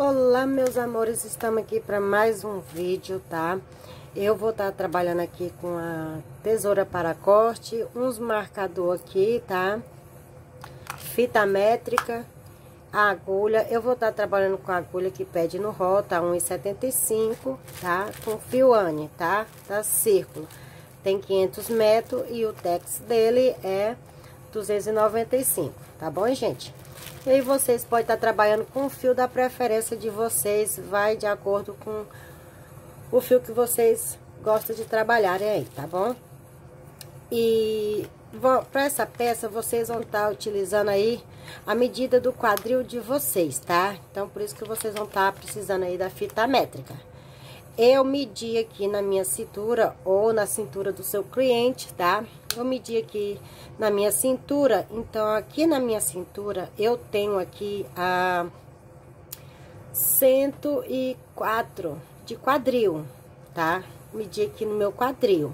Olá, meus amores, estamos aqui para mais um vídeo, tá? Eu vou estar tá trabalhando aqui com a tesoura para corte, uns marcador aqui, tá? Fita métrica, a agulha, eu vou estar tá trabalhando com a agulha que pede no rota, tá? 1,75, tá? Com fio Anne, tá? tá Círculo. Tem 500 metros e o tex dele é 295, tá bom, gente? E aí vocês podem estar trabalhando com o fio da preferência de vocês, vai de acordo com o fio que vocês gostam de trabalhar né, aí, tá bom? E para essa peça, vocês vão estar utilizando aí a medida do quadril de vocês, tá? Então, por isso que vocês vão estar precisando aí da fita métrica eu medi aqui na minha cintura ou na cintura do seu cliente, tá? Eu medi aqui na minha cintura, então aqui na minha cintura eu tenho aqui a 104 de quadril, tá? Medi aqui no meu quadril.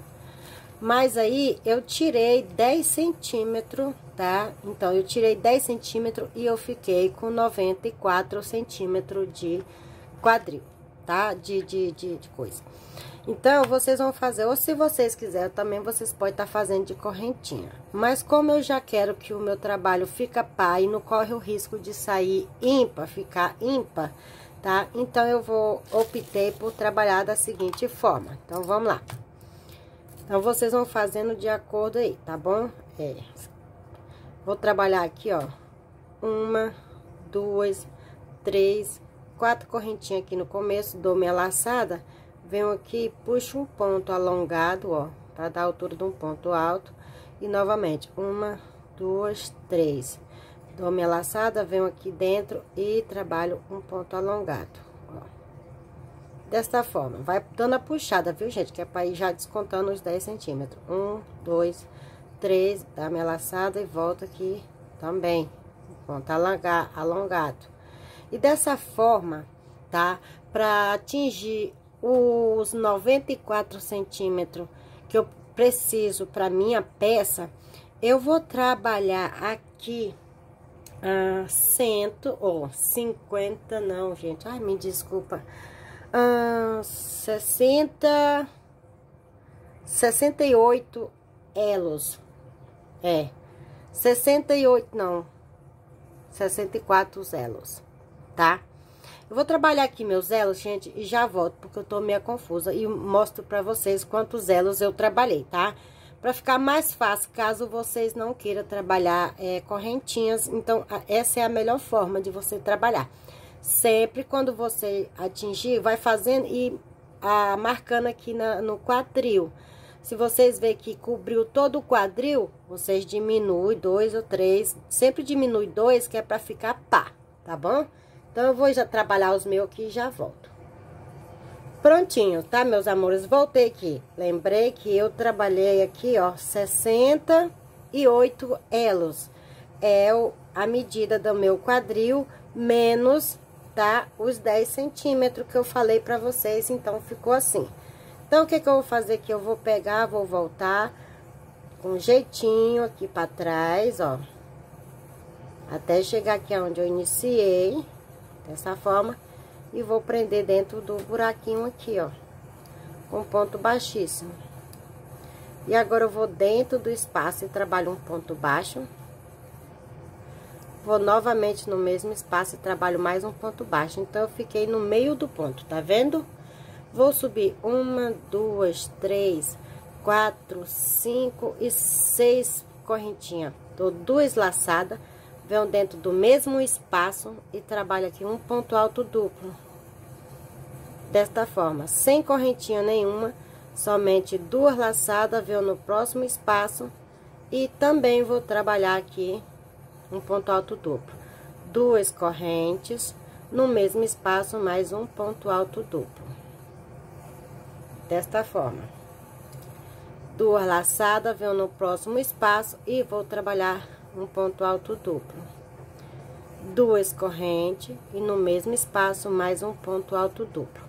Mas aí eu tirei 10 centímetros, tá? Então eu tirei 10 centímetros e eu fiquei com 94 centímetros de quadril tá? De, de, de, de coisa. Então, vocês vão fazer, ou se vocês quiserem também, vocês podem estar tá fazendo de correntinha. Mas como eu já quero que o meu trabalho fica pá e não corre o risco de sair ímpar, ficar ímpar, tá? Então, eu vou, optei por trabalhar da seguinte forma. Então, vamos lá. Então, vocês vão fazendo de acordo aí, tá bom? É. Vou trabalhar aqui, ó. Uma, duas, três, quatro correntinhas aqui no começo, dou minha laçada, venho aqui, puxo um ponto alongado, ó, dar a altura de um ponto alto. E novamente, uma, duas, três. Dou minha laçada, venho aqui dentro e trabalho um ponto alongado, ó. Desta forma, vai dando a puxada, viu, gente? Que é pra ir já descontando os 10 centímetros. Um, dois, três, dá minha laçada e volto aqui também. Ponto alongado. E dessa forma, tá? Para atingir os 94 centímetros que eu preciso para minha peça, eu vou trabalhar aqui ah, cento ou oh, 50, não, gente. Ai, me desculpa. Ah, 60, 68 elos. É, 68, não, 64 elos tá? Eu vou trabalhar aqui meus elos, gente, e já volto, porque eu tô meio confusa. E mostro pra vocês quantos elos eu trabalhei, tá? Pra ficar mais fácil, caso vocês não queiram trabalhar é, correntinhas. Então, essa é a melhor forma de você trabalhar. Sempre quando você atingir, vai fazendo e a, marcando aqui na, no quadril. Se vocês verem que cobriu todo o quadril, vocês diminuem dois ou três. Sempre diminui dois, que é pra ficar pá, tá bom? Tá bom? Então, eu vou já trabalhar os meus aqui e já volto. Prontinho, tá, meus amores? Voltei aqui. Lembrei que eu trabalhei aqui, ó, 68 elos. É a medida do meu quadril menos, tá, os 10 centímetros que eu falei pra vocês. Então, ficou assim. Então, o que que eu vou fazer aqui? Eu vou pegar, vou voltar com jeitinho aqui pra trás, ó. Até chegar aqui onde eu iniciei. Dessa forma, e vou prender dentro do buraquinho aqui, ó. Com ponto baixíssimo. E agora eu vou dentro do espaço e trabalho um ponto baixo. Vou novamente no mesmo espaço e trabalho mais um ponto baixo. Então, eu fiquei no meio do ponto, tá vendo? Vou subir uma, duas, três, quatro, cinco e seis correntinhas. Tô duas laçadas vão dentro do mesmo espaço e trabalha aqui um ponto alto duplo. Desta forma, sem correntinha nenhuma, somente duas laçadas, vão no próximo espaço e também vou trabalhar aqui um ponto alto duplo. Duas correntes, no mesmo espaço, mais um ponto alto duplo. Desta forma. Duas laçadas, vão no próximo espaço e vou trabalhar um ponto alto duplo, duas correntes e no mesmo espaço mais um ponto alto duplo.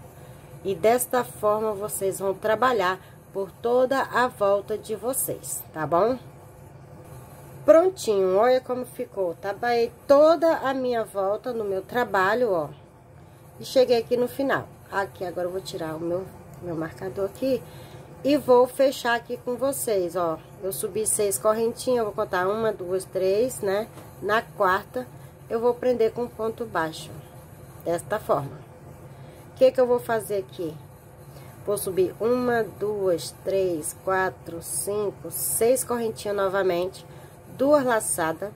E desta forma vocês vão trabalhar por toda a volta de vocês, tá bom? Prontinho, olha como ficou. Trabalhei toda a minha volta no meu trabalho, ó. E cheguei aqui no final. Aqui, agora eu vou tirar o meu, meu marcador aqui e vou fechar aqui com vocês, ó. Eu subi seis correntinhas, vou contar uma, duas, três, né? Na quarta, eu vou prender com ponto baixo, desta forma. O que que eu vou fazer aqui? Vou subir uma, duas, três, quatro, cinco, seis correntinhas novamente, duas laçadas.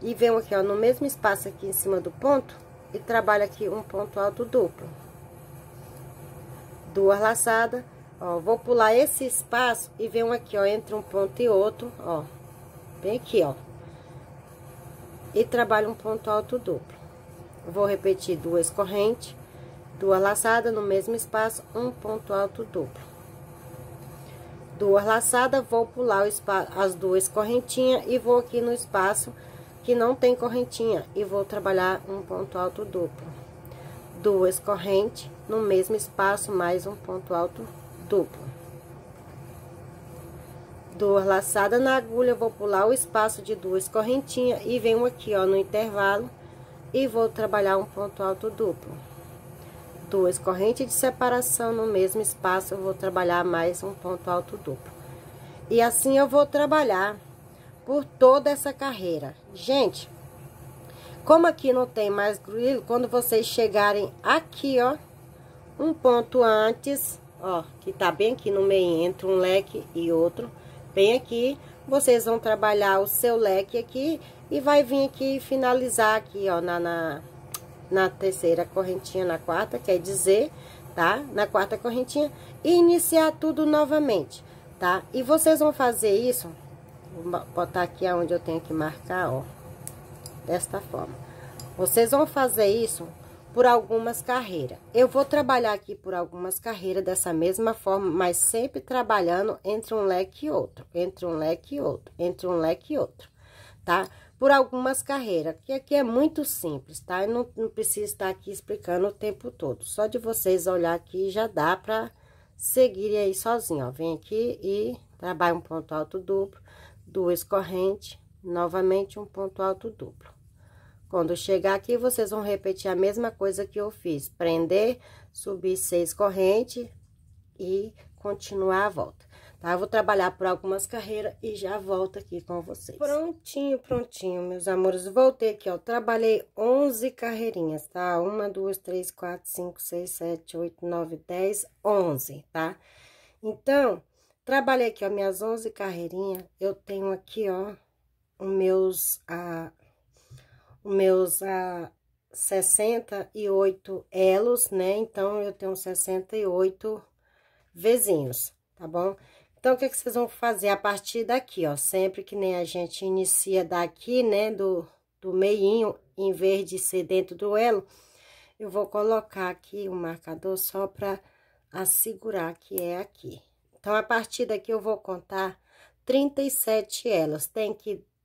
E venho aqui, ó, no mesmo espaço aqui em cima do ponto, e trabalho aqui um ponto alto duplo. Duas laçadas Ó, vou pular esse espaço e um aqui, ó, entre um ponto e outro, ó. Bem aqui, ó. E trabalho um ponto alto duplo. Vou repetir duas correntes, duas laçadas no mesmo espaço, um ponto alto duplo. Duas laçadas, vou pular espaço, as duas correntinhas e vou aqui no espaço que não tem correntinha e vou trabalhar um ponto alto duplo. Duas correntes no mesmo espaço, mais um ponto alto duplo duplo. Duas laçadas na agulha, vou pular o espaço de duas correntinhas e venho aqui, ó, no intervalo e vou trabalhar um ponto alto duplo. Duas correntes de separação no mesmo espaço, eu vou trabalhar mais um ponto alto duplo. E assim eu vou trabalhar por toda essa carreira. Gente, como aqui não tem mais grilo, quando vocês chegarem aqui, ó, um ponto antes ó, que tá bem aqui no meio, entre um leque e outro, bem aqui, vocês vão trabalhar o seu leque aqui e vai vir aqui finalizar aqui, ó, na, na, na terceira correntinha, na quarta, quer dizer, tá? Na quarta correntinha e iniciar tudo novamente, tá? E vocês vão fazer isso, vou botar aqui aonde eu tenho que marcar, ó, desta forma. Vocês vão fazer isso por algumas carreiras. Eu vou trabalhar aqui por algumas carreiras dessa mesma forma, mas sempre trabalhando entre um leque e outro, entre um leque e outro, entre um leque e outro, tá? Por algumas carreiras, que aqui é muito simples, tá? Eu não, não preciso estar aqui explicando o tempo todo, só de vocês olhar aqui já dá pra seguir aí sozinho, ó. Vem aqui e trabalha um ponto alto duplo, duas correntes, novamente um ponto alto duplo. Quando chegar aqui, vocês vão repetir a mesma coisa que eu fiz. Prender, subir seis correntes e continuar a volta, tá? Eu vou trabalhar por algumas carreiras e já volto aqui com vocês. Prontinho, prontinho, meus amores. Voltei aqui, ó. Trabalhei 11 carreirinhas, tá? Uma, duas, três, quatro, cinco, seis, sete, oito, nove, dez, onze, tá? Então, trabalhei aqui, ó, minhas 11 carreirinhas. Eu tenho aqui, ó, os meus... a meus ah, a, 68 elos, né? Então, eu tenho 68 vizinhos, tá bom? Então, o que, que vocês vão fazer a partir daqui, ó? Sempre que nem a gente inicia daqui, né? Do, do meinho, em vez de ser dentro do elo, eu vou colocar aqui o um marcador só para assegurar que é aqui. Então, a partir daqui eu vou contar 37 elos. Tem que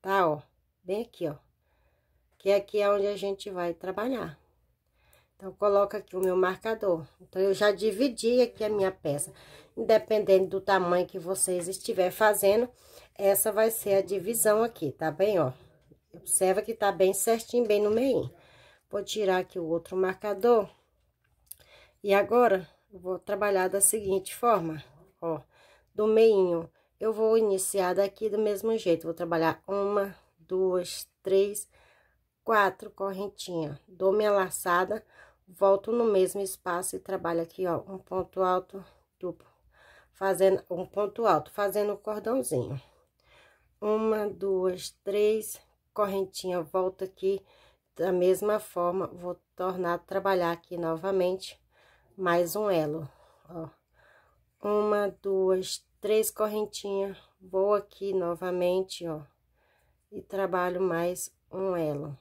tá? Ó, bem aqui, ó. Que aqui é onde a gente vai trabalhar. Então, coloca aqui o meu marcador. Então, eu já dividi aqui a minha peça. Independente do tamanho que vocês estiver fazendo, essa vai ser a divisão aqui, tá bem, ó? Observa que tá bem certinho, bem no meio. Vou tirar aqui o outro marcador. E agora, vou trabalhar da seguinte forma, ó. Do meinho eu vou iniciar daqui do mesmo jeito. Vou trabalhar uma, duas, três, quatro correntinhas. Dou minha laçada, volto no mesmo espaço e trabalho aqui, ó, um ponto alto duplo. Fazendo um ponto alto, fazendo o cordãozinho. Uma, duas, três, correntinha, Volto aqui da mesma forma. Vou tornar a trabalhar aqui novamente mais um elo, ó. Uma, duas, três correntinhas, vou aqui novamente, ó, e trabalho mais um elo.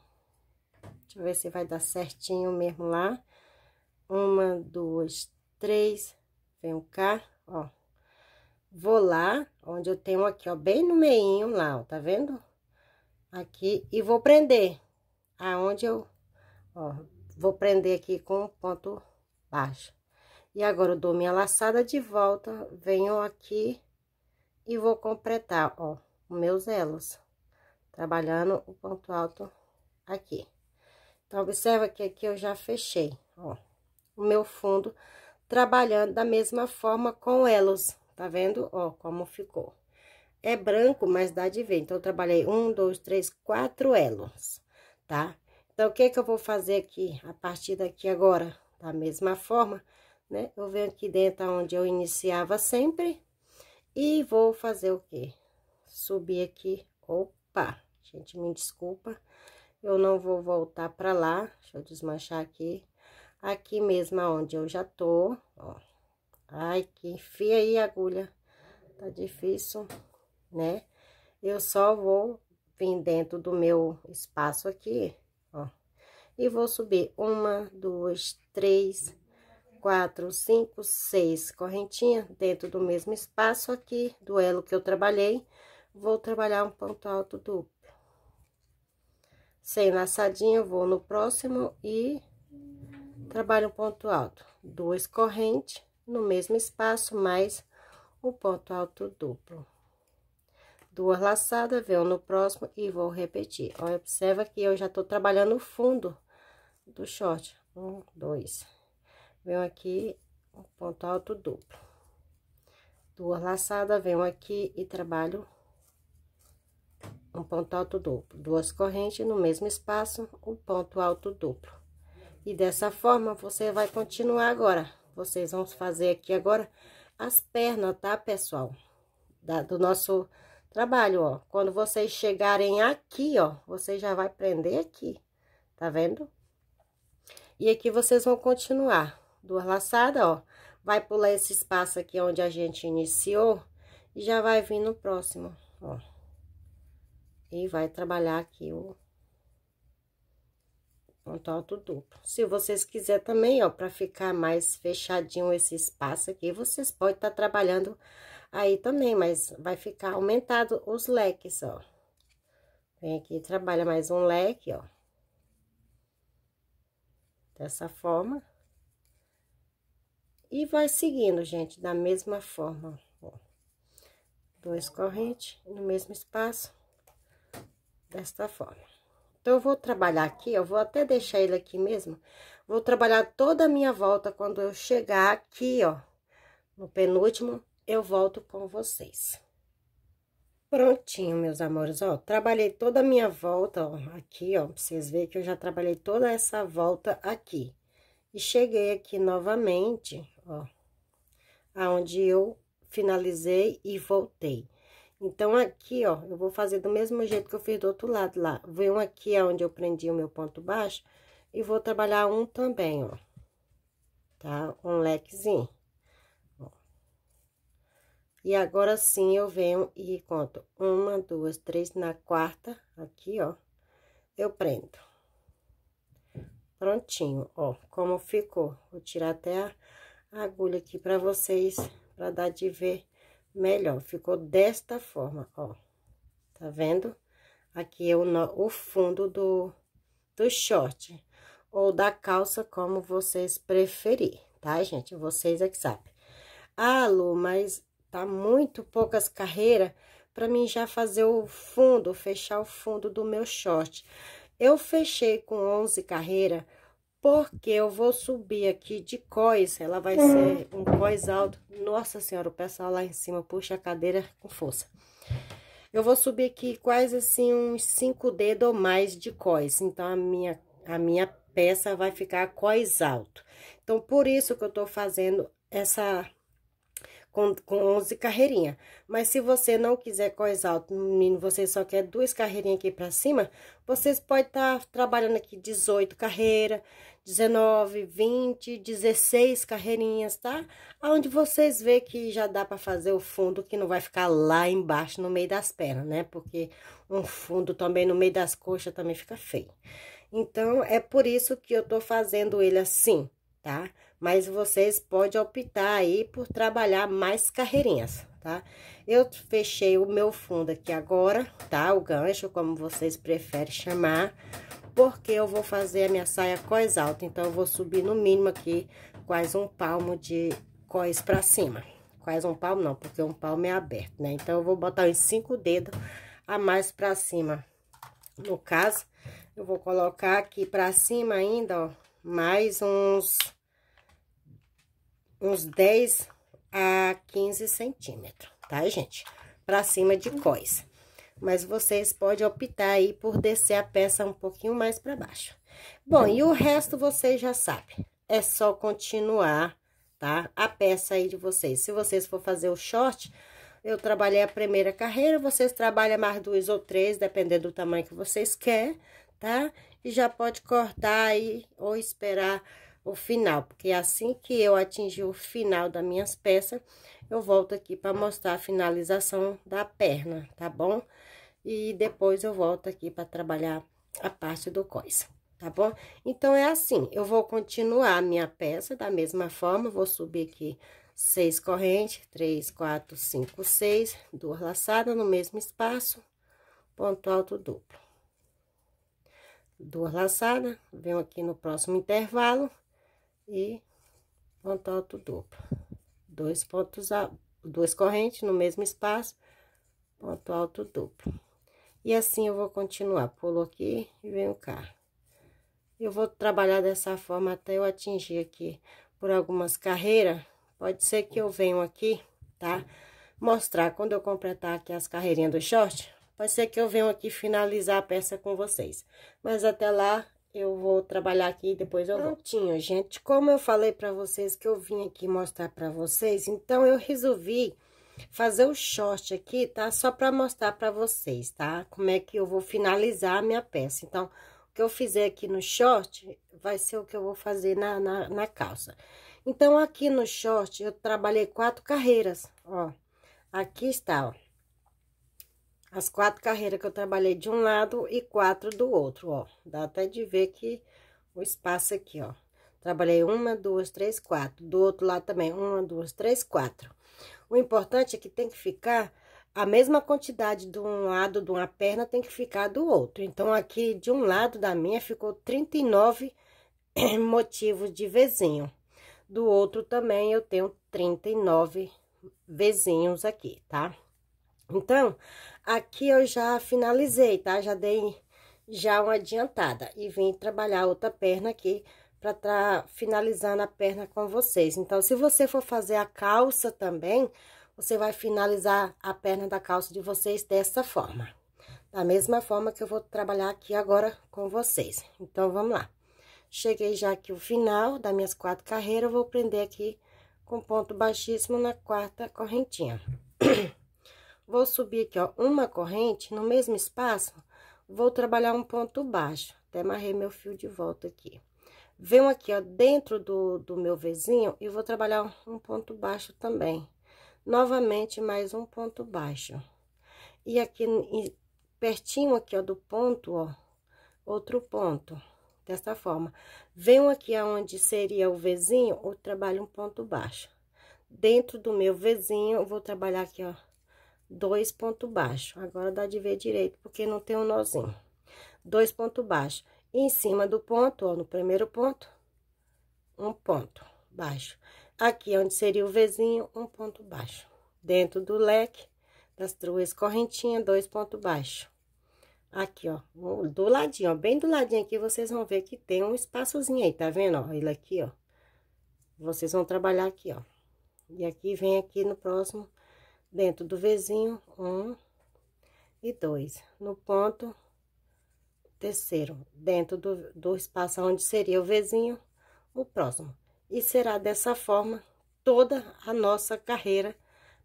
Deixa eu ver se vai dar certinho mesmo lá. Uma, duas, três, venho cá, ó. Vou lá, onde eu tenho aqui, ó, bem no meinho lá, ó, tá vendo? Aqui, e vou prender. Aonde eu, ó, vou prender aqui com um ponto baixo. E agora, eu dou minha laçada de volta, venho aqui e vou completar, ó, meus elos. Trabalhando o ponto alto aqui. Então, observa que aqui eu já fechei, ó, o meu fundo, trabalhando da mesma forma com elos, tá vendo? Ó, como ficou. É branco, mas dá de ver. Então, eu trabalhei um, dois, três, quatro elos, tá? Então, o que que eu vou fazer aqui, a partir daqui agora? Da mesma forma, né? Eu venho aqui dentro onde eu iniciava sempre e vou fazer o quê? Subir aqui, opa, gente, me desculpa, eu não vou voltar pra lá, deixa eu desmanchar aqui. Aqui mesmo onde eu já tô, ó. Ai, que enfia aí a agulha, tá difícil, né? Eu só vou vir dentro do meu espaço aqui, ó. E vou subir uma, duas, três, quatro, cinco, seis correntinha dentro do mesmo espaço aqui, do elo que eu trabalhei, vou trabalhar um ponto alto duplo. Sem laçadinha, vou no próximo e trabalho um ponto alto. Duas correntes no mesmo espaço, mais o um ponto alto duplo. Duas laçadas, venho no próximo e vou repetir. Olha, observa que eu já tô trabalhando o fundo do short. Um, dois, venho aqui, ponto alto duplo. Duas laçadas, venho aqui e trabalho um ponto alto duplo. Duas correntes no mesmo espaço, um ponto alto duplo. E dessa forma, você vai continuar agora. Vocês vão fazer aqui agora as pernas, tá, pessoal? Da, do nosso trabalho, ó. Quando vocês chegarem aqui, ó, você já vai prender aqui, tá vendo? E aqui vocês vão continuar duas laçadas, ó. Vai pular esse espaço aqui onde a gente iniciou e já vai vir no próximo, ó. E vai trabalhar aqui o ponto alto duplo. Se vocês quiserem também, ó, pra ficar mais fechadinho esse espaço aqui, vocês podem estar tá trabalhando aí também, mas vai ficar aumentado os leques, ó. Vem aqui, trabalha mais um leque, ó. Dessa forma. E vai seguindo, gente, da mesma forma. Ó. Dois correntes no mesmo espaço, desta forma. Então, eu vou trabalhar aqui, eu vou até deixar ele aqui mesmo. Vou trabalhar toda a minha volta, quando eu chegar aqui, ó, no penúltimo, eu volto com vocês. Prontinho, meus amores, ó, trabalhei toda a minha volta, ó, aqui, ó, pra vocês verem que eu já trabalhei toda essa volta aqui. E cheguei aqui novamente, ó. Aonde eu finalizei e voltei. Então, aqui, ó, eu vou fazer do mesmo jeito que eu fiz do outro lado lá. Venho aqui aonde eu prendi o meu ponto baixo e vou trabalhar um também, ó. Tá? Um lequezinho. E agora sim, eu venho e conto uma, duas, três, na quarta, aqui, ó, eu prendo. Prontinho, ó, como ficou. Vou tirar até a a agulha aqui para vocês, para dar de ver melhor. Ficou desta forma, ó. Tá vendo? Aqui é o, no, o fundo do, do short, ou da calça, como vocês preferirem, tá, gente? Vocês é que sabem. Ah, Lu, mas tá muito poucas carreiras para mim já fazer o fundo, fechar o fundo do meu short. Eu fechei com 11 carreiras porque eu vou subir aqui de cois, ela vai é. ser um cois alto. Nossa Senhora, o pessoal lá em cima puxa a cadeira com força. Eu vou subir aqui quase assim uns 5 dedos ou mais de cois. Então, a minha, a minha peça vai ficar cois alto. Então, por isso que eu tô fazendo essa com, com 11 carreirinhas. Mas se você não quiser cois alto, menino, você só quer duas carreirinhas aqui pra cima, vocês podem estar tá trabalhando aqui 18 carreiras. 19, 20, 16 carreirinhas, tá? Onde vocês vê que já dá para fazer o fundo que não vai ficar lá embaixo no meio das pernas, né? Porque um fundo também no meio das coxas também fica feio. Então, é por isso que eu tô fazendo ele assim, tá? Mas vocês podem optar aí por trabalhar mais carreirinhas, tá? Eu fechei o meu fundo aqui agora, tá? O gancho, como vocês preferem chamar porque eu vou fazer a minha saia cós alta. Então, eu vou subir no mínimo aqui quase um palmo de cós pra cima. Quase um palmo não, porque um palmo é aberto, né? Então, eu vou botar uns cinco dedos a mais pra cima. No caso, eu vou colocar aqui pra cima ainda, ó, mais uns... Uns 10 a 15 centímetros, tá, gente? Pra cima de cós mas vocês podem optar aí por descer a peça um pouquinho mais para baixo. Bom, e o resto vocês já sabem, é só continuar, tá? A peça aí de vocês. Se vocês for fazer o short, eu trabalhei a primeira carreira, vocês trabalham mais duas ou três, dependendo do tamanho que vocês querem, tá? E já pode cortar aí ou esperar o final, porque assim que eu atingir o final das minhas peças, eu volto aqui para mostrar a finalização da perna, tá bom? E depois eu volto aqui para trabalhar a parte do coice, tá bom? Então, é assim, eu vou continuar a minha peça da mesma forma, vou subir aqui seis correntes, três, quatro, cinco, seis, duas laçadas no mesmo espaço, ponto alto duplo duas laçadas, venho aqui no próximo intervalo, e ponto alto duplo. Dois pontos, duas correntes no mesmo espaço, ponto alto duplo. E assim eu vou continuar, pulo aqui e venho cá. Eu vou trabalhar dessa forma até eu atingir aqui por algumas carreiras. Pode ser que eu venho aqui, tá? Mostrar quando eu completar aqui as carreirinhas do short. Pode ser que eu venho aqui finalizar a peça com vocês. Mas até lá, eu vou trabalhar aqui e depois eu Prontinho, gente. Como eu falei pra vocês que eu vim aqui mostrar pra vocês, então eu resolvi fazer o short aqui, tá? Só pra mostrar pra vocês, tá? Como é que eu vou finalizar a minha peça. Então, o que eu fizer aqui no short vai ser o que eu vou fazer na, na, na calça. Então, aqui no short, eu trabalhei quatro carreiras, ó. Aqui está, ó as quatro carreiras que eu trabalhei de um lado e quatro do outro, ó. Dá até de ver que o espaço aqui, ó. Trabalhei uma, duas, três, quatro. Do outro lado também, uma, duas, três, quatro. O importante é que tem que ficar a mesma quantidade de um lado de uma perna tem que ficar do outro. Então, aqui de um lado da minha ficou 39 motivos de vizinho. Do outro também eu tenho 39 vizinhos aqui, tá? Então, Aqui eu já finalizei, tá? Já dei já uma adiantada. E vim trabalhar outra perna aqui para estar tá finalizando a perna com vocês. Então, se você for fazer a calça também, você vai finalizar a perna da calça de vocês dessa forma. Da mesma forma que eu vou trabalhar aqui agora com vocês. Então, vamos lá. Cheguei já aqui o final das minhas quatro carreiras, eu vou prender aqui com ponto baixíssimo na quarta correntinha. Vou subir aqui, ó, uma corrente, no mesmo espaço, vou trabalhar um ponto baixo, até amarrei meu fio de volta aqui. Venho aqui, ó, dentro do, do meu vizinho e vou trabalhar um ponto baixo também. Novamente, mais um ponto baixo. E aqui, pertinho aqui, ó, do ponto, ó, outro ponto, dessa forma. Venho aqui aonde seria o vizinho, eu trabalho um ponto baixo. Dentro do meu vizinho, vou trabalhar aqui, ó, dois ponto baixo. Agora, dá de ver direito, porque não tem um nozinho. Dois ponto baixo. em cima do ponto, ó, no primeiro ponto, um ponto baixo. Aqui, é onde seria o vizinho, um ponto baixo. Dentro do leque, das duas correntinhas, dois ponto baixo. Aqui, ó, do ladinho, ó, bem do ladinho aqui, vocês vão ver que tem um espaçozinho aí, tá vendo? Ó, ele aqui, ó. Vocês vão trabalhar aqui, ó. E aqui, vem aqui no próximo dentro do vizinho, um e dois. No ponto terceiro, dentro do, do espaço onde seria o vizinho, o próximo. E será dessa forma toda a nossa carreira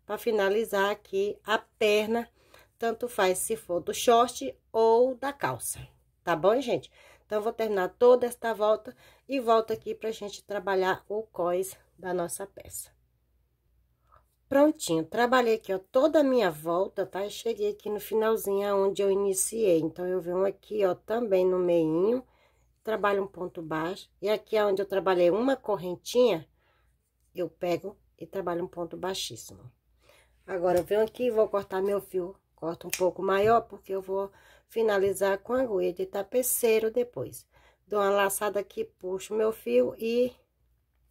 para finalizar aqui a perna, tanto faz se for do short ou da calça, tá bom, gente? Então, vou terminar toda esta volta e volto aqui pra gente trabalhar o cós da nossa peça. Prontinho, trabalhei aqui, ó, toda a minha volta, tá? E cheguei aqui no finalzinho aonde eu iniciei. Então, eu venho aqui, ó, também no meinho, trabalho um ponto baixo. E aqui é onde eu trabalhei uma correntinha, eu pego e trabalho um ponto baixíssimo. Agora, eu venho aqui e vou cortar meu fio. Corto um pouco maior, porque eu vou finalizar com agulha de tapeceiro depois. Dou uma laçada aqui, puxo meu fio e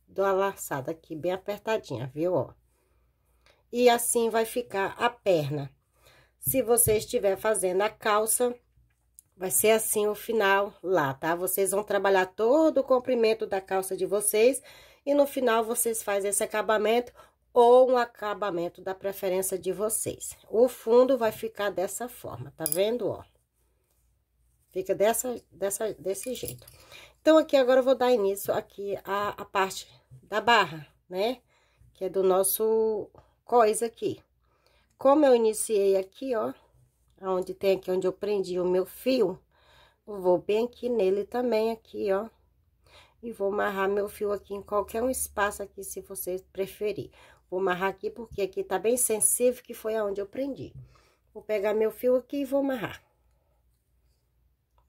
dou a laçada aqui bem apertadinha, viu, ó? e assim vai ficar a perna. Se você estiver fazendo a calça, vai ser assim o final lá, tá? Vocês vão trabalhar todo o comprimento da calça de vocês e no final vocês fazem esse acabamento ou um acabamento da preferência de vocês. O fundo vai ficar dessa forma, tá vendo, ó? Fica dessa, dessa, desse jeito. Então, aqui agora eu vou dar início aqui a, a parte da barra, né? Que é do nosso coisa aqui. Como eu iniciei aqui, ó, onde tem aqui onde eu prendi o meu fio, eu vou bem aqui nele também aqui, ó. E vou amarrar meu fio aqui em qualquer um espaço aqui, se você preferir. Vou amarrar aqui porque aqui tá bem sensível, que foi aonde eu prendi. Vou pegar meu fio aqui e vou amarrar.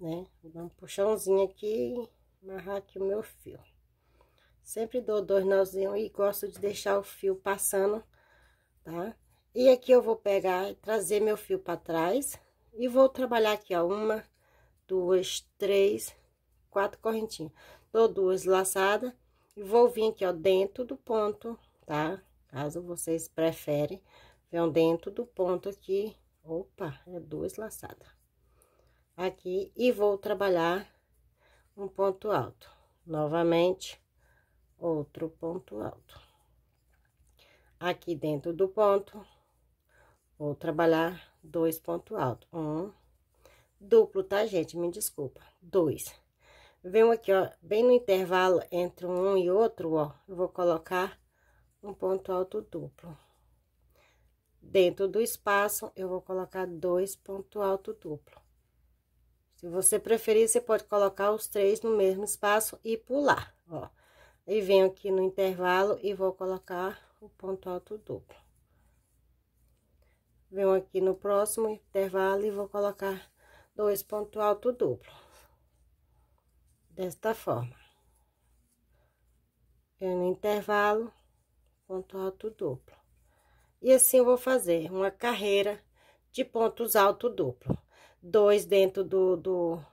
Né? Vou dar um puxãozinho aqui e amarrar aqui o meu fio. Sempre dou dois nozinhos e gosto de deixar o fio passando tá? E aqui eu vou pegar, trazer meu fio para trás e vou trabalhar aqui, ó, uma, duas, três, quatro correntinhas. Dou duas laçadas e vou vir aqui, ó, dentro do ponto, tá? Caso vocês preferem, venham dentro do ponto aqui. Opa, é duas laçadas. Aqui, e vou trabalhar um ponto alto. Novamente, outro ponto alto aqui dentro do ponto, vou trabalhar dois ponto alto. Um, duplo, tá, gente? Me desculpa. Dois. Venho aqui, ó, bem no intervalo entre um e outro, ó, eu vou colocar um ponto alto duplo. Dentro do espaço, eu vou colocar dois ponto alto duplo. Se você preferir, você pode colocar os três no mesmo espaço e pular, ó. E venho aqui no intervalo e vou colocar o ponto alto duplo. Venho aqui no próximo intervalo e vou colocar dois ponto alto duplo. Desta forma. Venho no intervalo, ponto alto duplo. E assim eu vou fazer uma carreira de pontos alto duplo. Dois dentro do, do,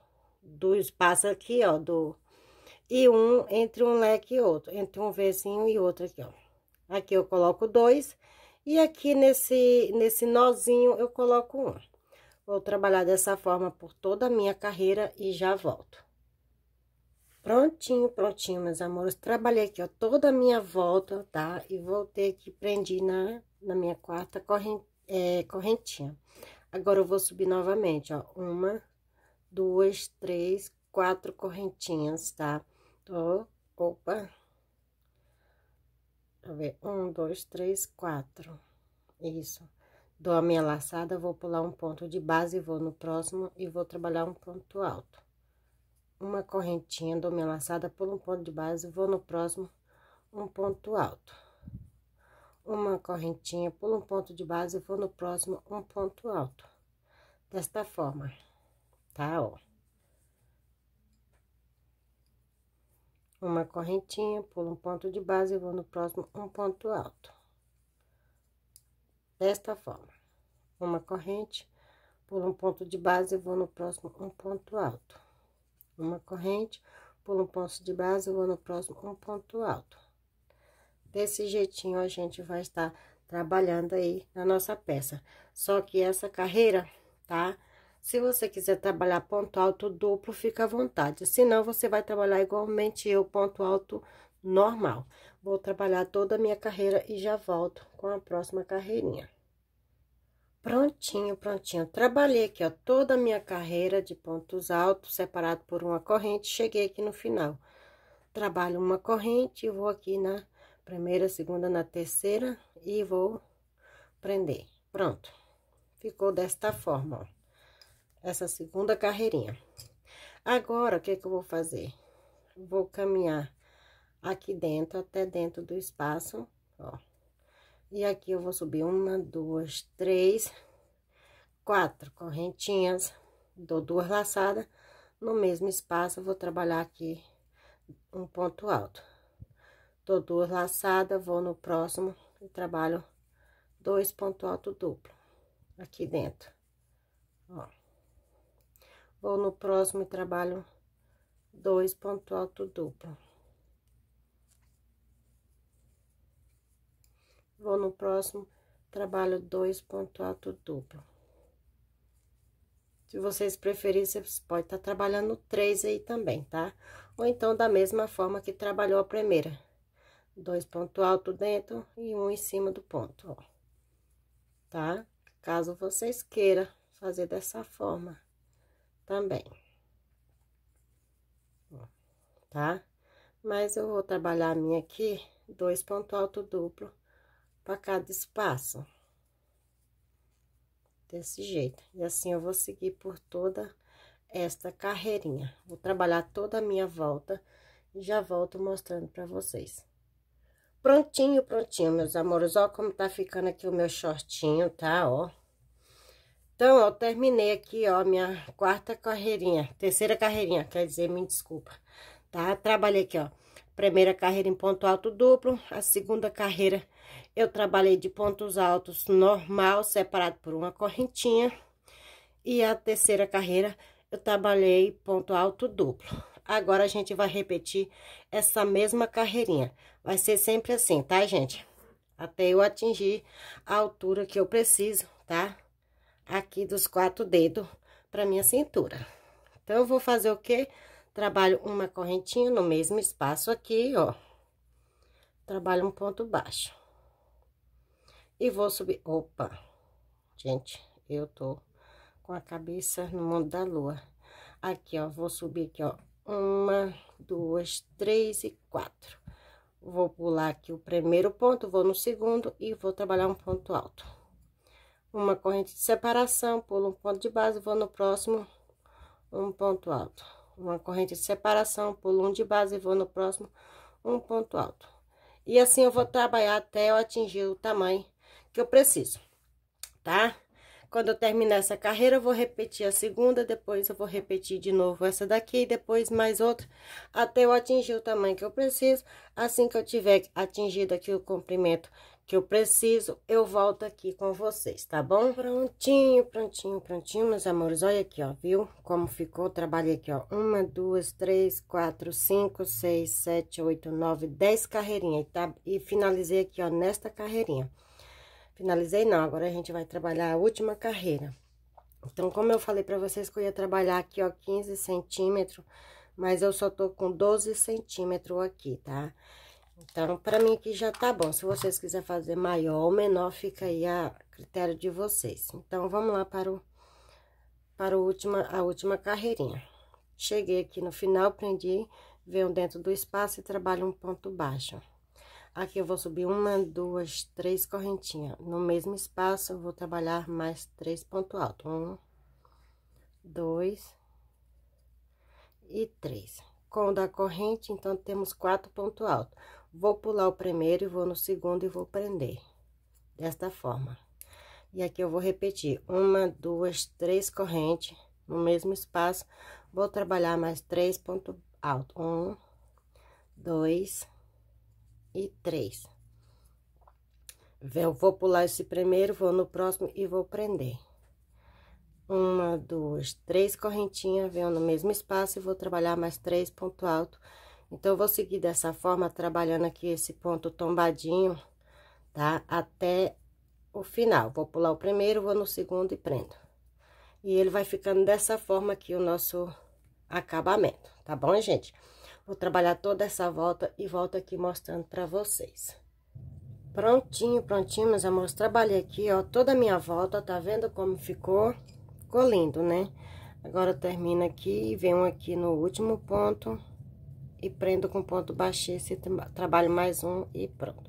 do espaço aqui, ó, do... E um entre um leque e outro, entre um vizinho e outro aqui, ó. Aqui eu coloco dois. E aqui nesse, nesse nozinho eu coloco um. Vou trabalhar dessa forma por toda a minha carreira e já volto. Prontinho, prontinho, meus amores. Trabalhei aqui, ó, toda a minha volta, tá? E voltei aqui, prendi na, na minha quarta corrente, é, correntinha. Agora, eu vou subir novamente, ó. Uma, duas, três, quatro correntinhas, tá? Tô, opa, a ver, um, dois, três, quatro, isso. Dou a minha laçada, vou pular um ponto de base, vou no próximo e vou trabalhar um ponto alto. Uma correntinha, dou minha laçada, pulo um ponto de base, vou no próximo, um ponto alto. Uma correntinha, pulo um ponto de base, vou no próximo, um ponto alto. Desta forma, tá, ó. uma correntinha, pulo um ponto de base e vou no próximo um ponto alto. Desta forma, uma corrente, pulo um ponto de base e vou no próximo um ponto alto. Uma corrente, pulo um ponto de base e vou no próximo um ponto alto. Desse jeitinho, a gente vai estar trabalhando aí na nossa peça. Só que essa carreira, tá? Tá? Se você quiser trabalhar ponto alto duplo, fica à vontade. Senão, você vai trabalhar igualmente eu, ponto alto normal. Vou trabalhar toda a minha carreira e já volto com a próxima carreirinha. Prontinho, prontinho. Trabalhei aqui, ó, toda a minha carreira de pontos altos, separado por uma corrente, cheguei aqui no final. Trabalho uma corrente e vou aqui na primeira, segunda, na terceira e vou prender. Pronto. Ficou desta forma, ó essa segunda carreirinha. Agora, o que é que eu vou fazer? Vou caminhar aqui dentro, até dentro do espaço, ó. E aqui eu vou subir uma, duas, três, quatro correntinhas, dou duas laçadas. No mesmo espaço, vou trabalhar aqui um ponto alto. Dou duas laçadas, vou no próximo e trabalho dois ponto alto duplo aqui dentro, ó vou no próximo e trabalho dois ponto alto duplo. Vou no próximo, trabalho dois ponto alto duplo. Se vocês preferirem, vocês podem estar tá trabalhando três aí também, tá? Ou então, da mesma forma que trabalhou a primeira. Dois ponto alto dentro e um em cima do ponto, ó. Tá? Caso vocês queiram fazer dessa forma também. Tá? Mas eu vou trabalhar a minha aqui, dois ponto alto duplo para cada espaço. Desse jeito. E assim, eu vou seguir por toda esta carreirinha. Vou trabalhar toda a minha volta e já volto mostrando para vocês. Prontinho, prontinho, meus amores. Ó como tá ficando aqui o meu shortinho, tá? Ó. Então, eu terminei aqui, ó, minha quarta carreirinha, terceira carreirinha, quer dizer, me desculpa, tá? Trabalhei aqui, ó, primeira carreira em ponto alto duplo, a segunda carreira eu trabalhei de pontos altos normal, separado por uma correntinha, e a terceira carreira eu trabalhei ponto alto duplo. Agora, a gente vai repetir essa mesma carreirinha, vai ser sempre assim, tá, gente? Até eu atingir a altura que eu preciso, tá? aqui dos quatro dedos para minha cintura. Então, eu vou fazer o quê? Trabalho uma correntinha no mesmo espaço aqui, ó. Trabalho um ponto baixo. E vou subir... Opa! Gente, eu tô com a cabeça no mundo da lua. Aqui, ó, vou subir aqui, ó. Uma, duas, três e quatro. Vou pular aqui o primeiro ponto, vou no segundo e vou trabalhar um ponto alto uma corrente de separação, pulo um ponto de base, vou no próximo, um ponto alto. Uma corrente de separação, pulo um de base, vou no próximo, um ponto alto. E assim eu vou trabalhar até eu atingir o tamanho que eu preciso, tá? Quando eu terminar essa carreira, eu vou repetir a segunda, depois eu vou repetir de novo essa daqui, depois mais outra, até eu atingir o tamanho que eu preciso. Assim que eu tiver atingido aqui o comprimento que eu preciso, eu volto aqui com vocês, tá bom? Prontinho, prontinho, prontinho, meus amores. Olha aqui, ó, viu? Como ficou, trabalhei aqui, ó. Uma, duas, três, quatro, cinco, seis, sete, oito, nove, dez carreirinhas, tá? E finalizei aqui, ó, nesta carreirinha. Finalizei não, agora a gente vai trabalhar a última carreira. Então, como eu falei pra vocês que eu ia trabalhar aqui, ó, 15 centímetros, mas eu só tô com 12 centímetros aqui, tá? Tá? Então, pra mim aqui já tá bom. Se vocês quiserem fazer maior ou menor, fica aí a critério de vocês. Então, vamos lá para, o, para o última, a última carreirinha. Cheguei aqui no final, prendi, venho dentro do espaço e trabalho um ponto baixo. Aqui eu vou subir uma, duas, três correntinhas. No mesmo espaço, eu vou trabalhar mais três pontos altos. Um, dois e três. Com o da corrente, então, temos quatro pontos altos Vou pular o primeiro e vou no segundo e vou prender. Desta forma. E aqui eu vou repetir uma, duas, três correntes no mesmo espaço. Vou trabalhar mais três pontos altos. Um, dois e três. Eu vou pular esse primeiro, vou no próximo e vou prender. Uma, duas, três correntinhas, venho no mesmo espaço e vou trabalhar mais três pontos altos então, eu vou seguir dessa forma, trabalhando aqui esse ponto tombadinho, tá? Até o final. Vou pular o primeiro, vou no segundo e prendo. E ele vai ficando dessa forma aqui o nosso acabamento, tá bom, gente? Vou trabalhar toda essa volta e volto aqui mostrando pra vocês. Prontinho, prontinho, meus amores. Trabalhei aqui, ó, toda a minha volta, tá vendo como ficou? Ficou lindo, né? Agora termina aqui e venho aqui no último ponto e prendo com ponto baixinho esse assim, trabalho mais um e pronto.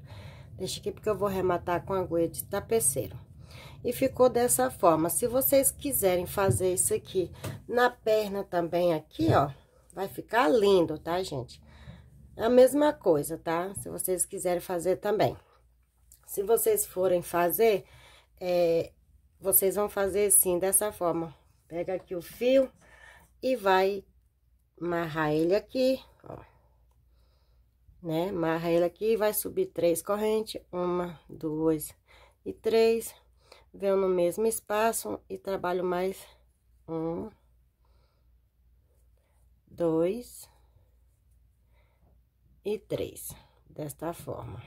Deixa aqui porque eu vou rematar com agulha de tapeceiro. E ficou dessa forma. Se vocês quiserem fazer isso aqui na perna também aqui, ó, vai ficar lindo, tá, gente? É a mesma coisa, tá? Se vocês quiserem fazer também. Se vocês forem fazer, é, vocês vão fazer assim, dessa forma. Pega aqui o fio e vai amarrar ele aqui, ó. Né? Marra ele aqui, vai subir três correntes. Uma, duas e três. Venho no mesmo espaço e trabalho mais um, dois e três. Desta forma,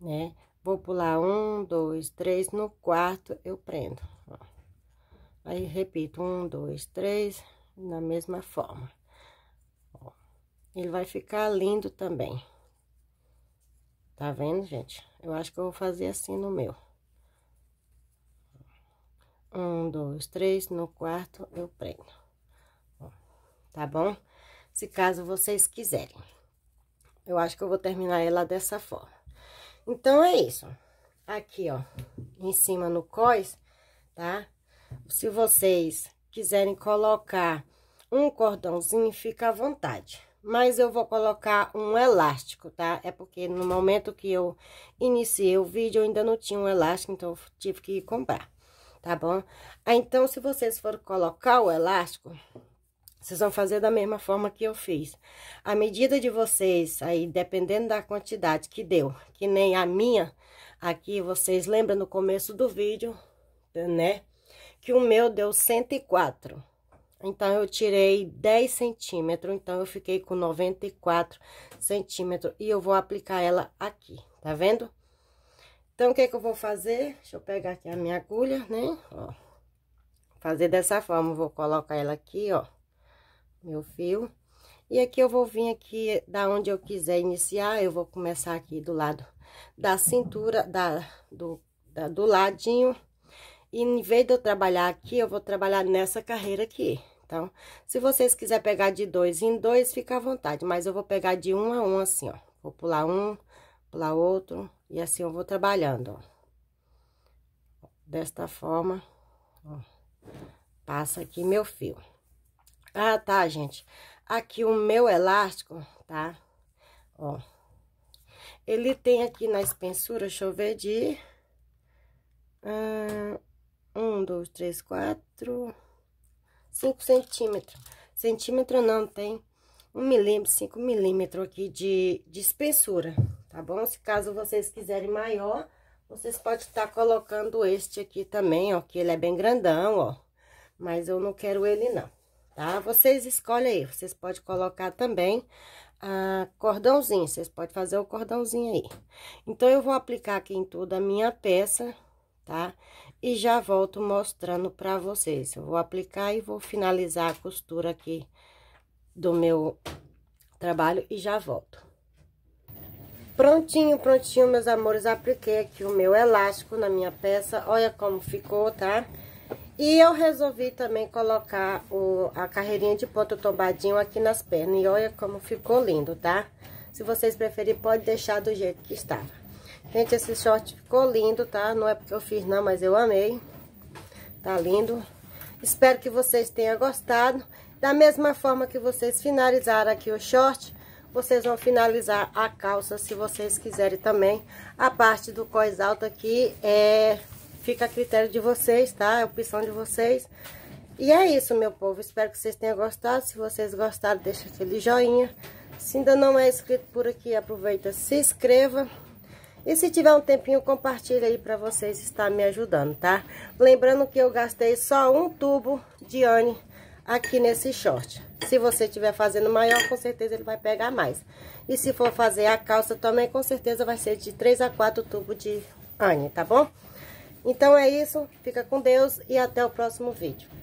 né? Vou pular um, dois, três, no quarto eu prendo, ó. Aí, repito, um, dois, três na mesma forma. ele vai ficar lindo também. Tá vendo, gente? Eu acho que eu vou fazer assim no meu. Um, dois, três, no quarto eu prendo. tá bom? Se caso vocês quiserem. Eu acho que eu vou terminar ela dessa forma. Então, é isso. Aqui, ó, em cima no cós, tá? Se vocês quiserem colocar um cordãozinho, fica à vontade. Mas eu vou colocar um elástico, tá? É porque no momento que eu iniciei o vídeo, eu ainda não tinha um elástico, então eu tive que comprar, tá bom? Ah, então, se vocês forem colocar o elástico, vocês vão fazer da mesma forma que eu fiz. A medida de vocês, aí, dependendo da quantidade que deu, que nem a minha, aqui, vocês lembram no começo do vídeo, né? que o meu deu 104. Então, eu tirei 10 centímetros, então, eu fiquei com 94 centímetros. E eu vou aplicar ela aqui, tá vendo? Então, o que é que eu vou fazer? Deixa eu pegar aqui a minha agulha, né? Ó, fazer dessa forma, vou colocar ela aqui, ó, meu fio. E aqui eu vou vir aqui da onde eu quiser iniciar, eu vou começar aqui do lado da cintura, da, do, da, do ladinho e em vez de eu trabalhar aqui, eu vou trabalhar nessa carreira aqui. Então, se vocês quiserem pegar de dois em dois, fica à vontade. Mas eu vou pegar de um a um assim, ó. Vou pular um, pular outro, e assim eu vou trabalhando, ó. Desta forma, ó. Passa aqui meu fio. Ah, tá, gente. Aqui o meu elástico, tá? Ó. Ele tem aqui na espessura, deixa eu ver de... Ah, um, dois, três, quatro, cinco centímetros. Centímetro não, tem um milímetro, cinco milímetros aqui de, de espessura, tá bom? Se caso vocês quiserem maior, vocês podem estar tá colocando este aqui também, ó, que ele é bem grandão, ó. Mas eu não quero ele não, tá? Vocês escolhem aí, vocês podem colocar também a ah, cordãozinho, vocês podem fazer o cordãozinho aí. Então, eu vou aplicar aqui em toda a minha peça, tá? E já volto mostrando para vocês. Eu vou aplicar e vou finalizar a costura aqui do meu trabalho e já volto. Prontinho, prontinho, meus amores. Apliquei aqui o meu elástico na minha peça. Olha como ficou, tá? E eu resolvi também colocar o, a carreirinha de ponto tombadinho aqui nas pernas. E olha como ficou lindo, tá? Se vocês preferirem, pode deixar do jeito que estava. Gente, esse short ficou lindo, tá? Não é porque eu fiz não, mas eu amei. Tá lindo. Espero que vocês tenham gostado. Da mesma forma que vocês finalizaram aqui o short, vocês vão finalizar a calça, se vocês quiserem também. A parte do cós alto aqui é... fica a critério de vocês, tá? É opção de vocês. E é isso, meu povo. Espero que vocês tenham gostado. Se vocês gostaram, deixa aquele joinha. Se ainda não é inscrito por aqui, aproveita, se inscreva. E se tiver um tempinho, compartilha aí para vocês estar me ajudando, tá? Lembrando que eu gastei só um tubo de ane aqui nesse short. Se você estiver fazendo maior, com certeza ele vai pegar mais. E se for fazer a calça também, com certeza vai ser de 3 a 4 tubos de ane, tá bom? Então é isso, fica com Deus e até o próximo vídeo.